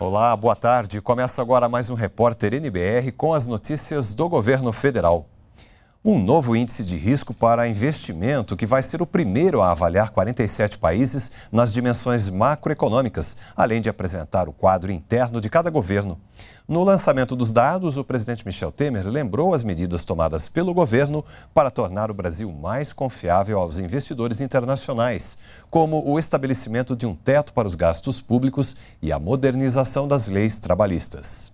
Olá, boa tarde. Começa agora mais um Repórter NBR com as notícias do governo federal. Um novo índice de risco para investimento que vai ser o primeiro a avaliar 47 países nas dimensões macroeconômicas, além de apresentar o quadro interno de cada governo. No lançamento dos dados, o presidente Michel Temer lembrou as medidas tomadas pelo governo para tornar o Brasil mais confiável aos investidores internacionais, como o estabelecimento de um teto para os gastos públicos e a modernização das leis trabalhistas.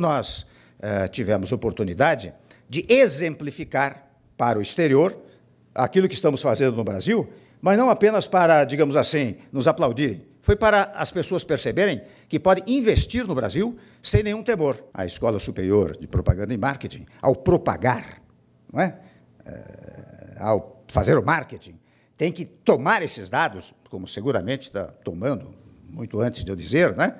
Nós uh, tivemos oportunidade de exemplificar para o exterior aquilo que estamos fazendo no Brasil, mas não apenas para, digamos assim, nos aplaudirem. Foi para as pessoas perceberem que podem investir no Brasil sem nenhum temor. A Escola Superior de Propaganda e Marketing, ao propagar, não é? é ao fazer o marketing, tem que tomar esses dados, como seguramente está tomando, muito antes de eu dizer, é?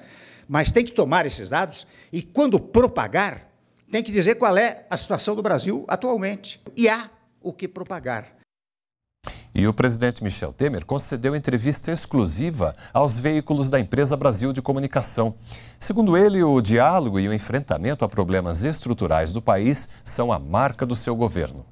mas tem que tomar esses dados e, quando propagar, tem que dizer qual é a situação do Brasil atualmente. E há o que propagar. E o presidente Michel Temer concedeu entrevista exclusiva aos veículos da empresa Brasil de Comunicação. Segundo ele, o diálogo e o enfrentamento a problemas estruturais do país são a marca do seu governo.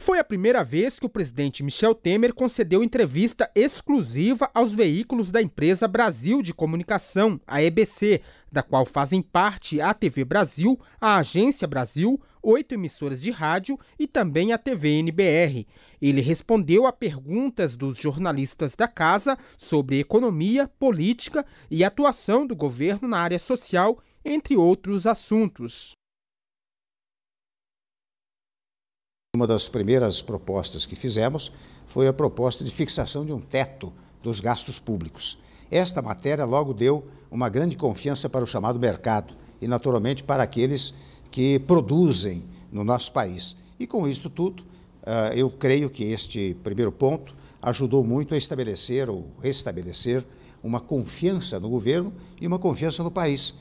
Foi a primeira vez que o presidente Michel Temer concedeu entrevista exclusiva aos veículos da empresa Brasil de Comunicação, a EBC, da qual fazem parte a TV Brasil, a Agência Brasil, oito emissoras de rádio e também a TV NBR. Ele respondeu a perguntas dos jornalistas da casa sobre economia, política e atuação do governo na área social, entre outros assuntos. Uma das primeiras propostas que fizemos foi a proposta de fixação de um teto dos gastos públicos. Esta matéria logo deu uma grande confiança para o chamado mercado e, naturalmente, para aqueles que produzem no nosso país. E com isso tudo, ah, eu creio que este primeiro ponto ajudou muito a estabelecer ou restabelecer uma confiança no governo e uma confiança no país.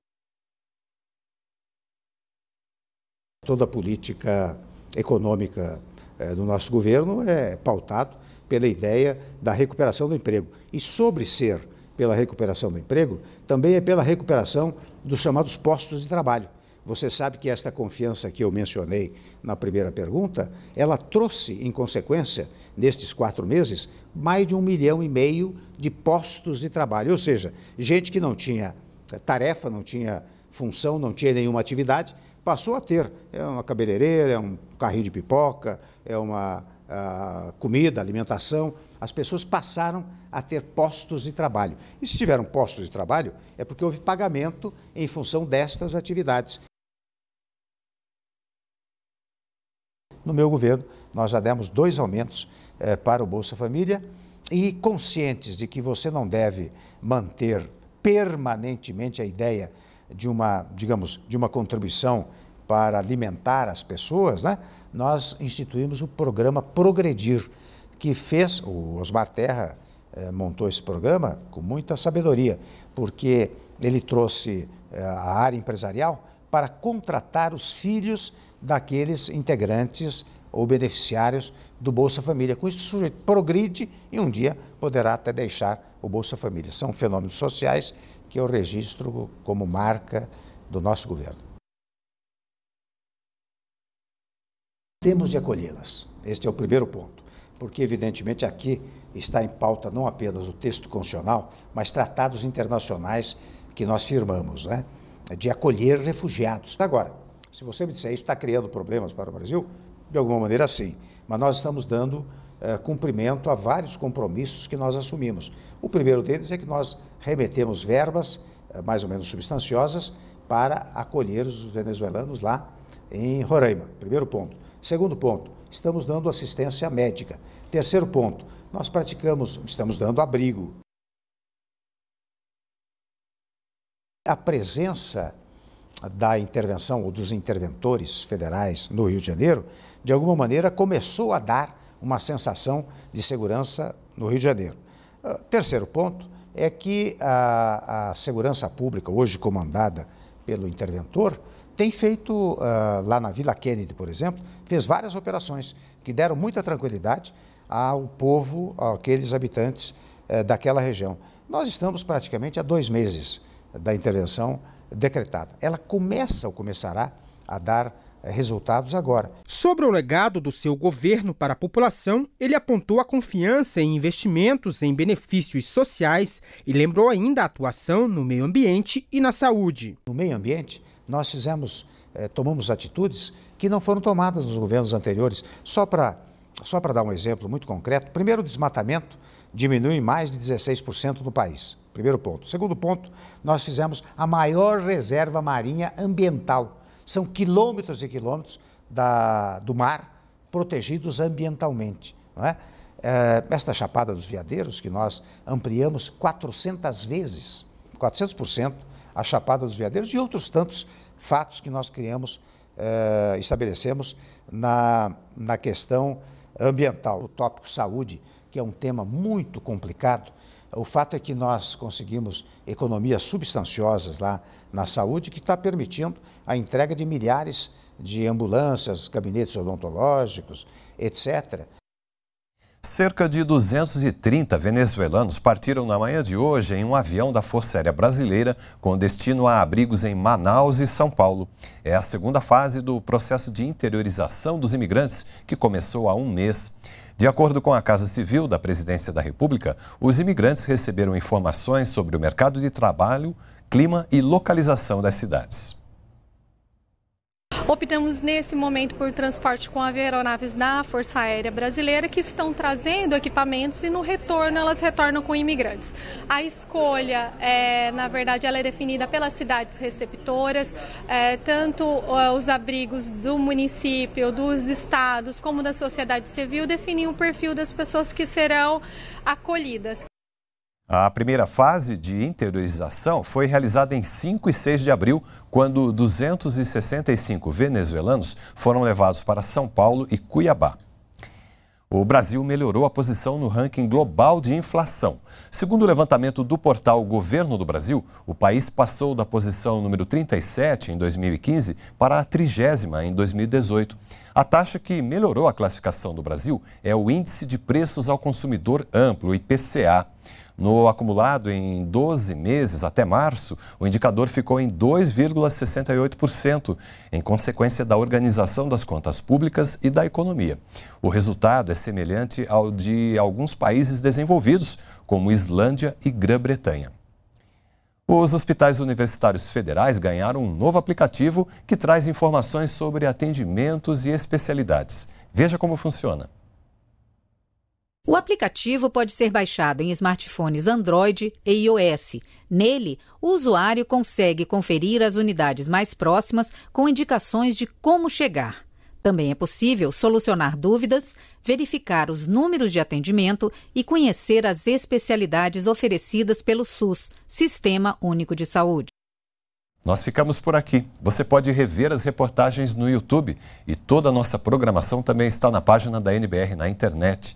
Toda a política econômica eh, do nosso governo é pautado pela ideia da recuperação do emprego. E sobre ser pela recuperação do emprego, também é pela recuperação dos chamados postos de trabalho. Você sabe que esta confiança que eu mencionei na primeira pergunta, ela trouxe, em consequência, nestes quatro meses, mais de um milhão e meio de postos de trabalho. Ou seja, gente que não tinha eh, tarefa, não tinha função, não tinha nenhuma atividade, passou a ter. É uma cabeleireira, é um carrinho de pipoca, é uma ah, comida, alimentação. As pessoas passaram a ter postos de trabalho. E se tiveram postos de trabalho, é porque houve pagamento em função destas atividades. No meu governo, nós já demos dois aumentos eh, para o Bolsa Família e conscientes de que você não deve manter permanentemente a ideia de uma, digamos, de uma contribuição para alimentar as pessoas, né, nós instituímos o programa Progredir, que fez, o Osmar Terra eh, montou esse programa com muita sabedoria, porque ele trouxe eh, a área empresarial para contratar os filhos daqueles integrantes ou beneficiários do Bolsa Família. Com isso, o sujeito progride e um dia poderá até deixar o Bolsa Família. São fenômenos sociais que eu registro como marca do nosso governo. Temos de acolhê-las. Este é o primeiro ponto, porque evidentemente aqui está em pauta não apenas o texto constitucional, mas tratados internacionais que nós firmamos, né? de acolher refugiados. Agora, se você me disser isso está criando problemas para o Brasil, de alguma maneira sim, mas nós estamos dando eh, cumprimento a vários compromissos que nós assumimos. O primeiro deles é que nós remetemos verbas, eh, mais ou menos substanciosas, para acolher os venezuelanos lá em Roraima. Primeiro ponto. Segundo ponto, estamos dando assistência médica. Terceiro ponto, nós praticamos, estamos dando abrigo. A presença da intervenção ou dos interventores federais no Rio de Janeiro, de alguma maneira, começou a dar uma sensação de segurança no Rio de Janeiro. Ah, terceiro ponto é que a, a, segurança pública, hoje comandada pelo interventor, tem feito, uh, lá na Vila Kennedy, por exemplo, fez várias operações que deram muita tranquilidade ao povo, àqueles habitantes uh, daquela região. Nós estamos praticamente a dois meses da intervenção decretada. Ela começa ou começará a dar é, resultados agora. Sobre o legado do seu governo para a população, ele apontou a confiança em investimentos em benefícios sociais e lembrou ainda a atuação no meio ambiente e na saúde. No meio ambiente, nós fizemos, eh, tomamos atitudes que não foram tomadas nos governos anteriores. Só para só dar um exemplo muito concreto, primeiro, o desmatamento diminui mais de 16% no país. Primeiro ponto. Segundo ponto, nós fizemos a maior reserva marinha ambiental são quilômetros e quilômetros da, do mar protegidos ambientalmente. Não é? é? esta Chapada dos Veadeiros, que nós ampliamos 400 vezes, 400% a Chapada dos Veadeiros e outros tantos fatos que nós criamos, é, estabelecemos na, na questão ambiental. O tópico saúde que é um tema muito complicado. O fato é que nós conseguimos economias substanciosas lá na saúde, que está permitindo a entrega de milhares de ambulâncias, gabinetes odontológicos, etc. Cerca de 230 venezuelanos partiram na manhã de hoje em um avião da Força Aérea Brasileira com destino a abrigos em Manaus e São Paulo. É a segunda fase do processo de interiorização dos imigrantes, que começou há um mês. De acordo com a Casa Civil da Presidência da República, os imigrantes receberam informações sobre o mercado de trabalho, clima e localização das cidades. Optamos nesse momento por transporte com aeronaves da Força Aérea Brasileira que estão trazendo equipamentos e no retorno elas retornam com imigrantes. A escolha, é, na verdade, ela é definida pelas cidades receptoras, é, tanto é, os abrigos do município, dos estados, como da sociedade civil, definem o perfil das pessoas que serão acolhidas. A primeira fase de interiorização foi realizada em 5 e 6 de abril, quando 265 venezuelanos foram levados para São Paulo e Cuiabá. O Brasil melhorou a posição no ranking global de inflação. Segundo o levantamento do portal Governo do Brasil, o país passou da posição número 37 em 2015 para a trigésima em 2018. A taxa que melhorou a classificação do Brasil é o Índice de Preços ao Consumidor Amplo, IPCA. No acumulado em 12 meses até março, o indicador ficou em 2,68%, em consequência da organização das contas públicas e da economia. O resultado é semelhante ao de alguns países desenvolvidos, como Islândia e Grã-Bretanha. Os hospitais universitários federais ganharam um novo aplicativo que traz informações sobre atendimentos e especialidades. Veja como funciona. O aplicativo pode ser baixado em smartphones Android e iOS. Nele, o usuário consegue conferir as unidades mais próximas com indicações de como chegar. Também é possível solucionar dúvidas, verificar os números de atendimento e conhecer as especialidades oferecidas pelo SUS Sistema Único de Saúde. Nós ficamos por aqui. Você pode rever as reportagens no YouTube e toda a nossa programação também está na página da NBR na internet.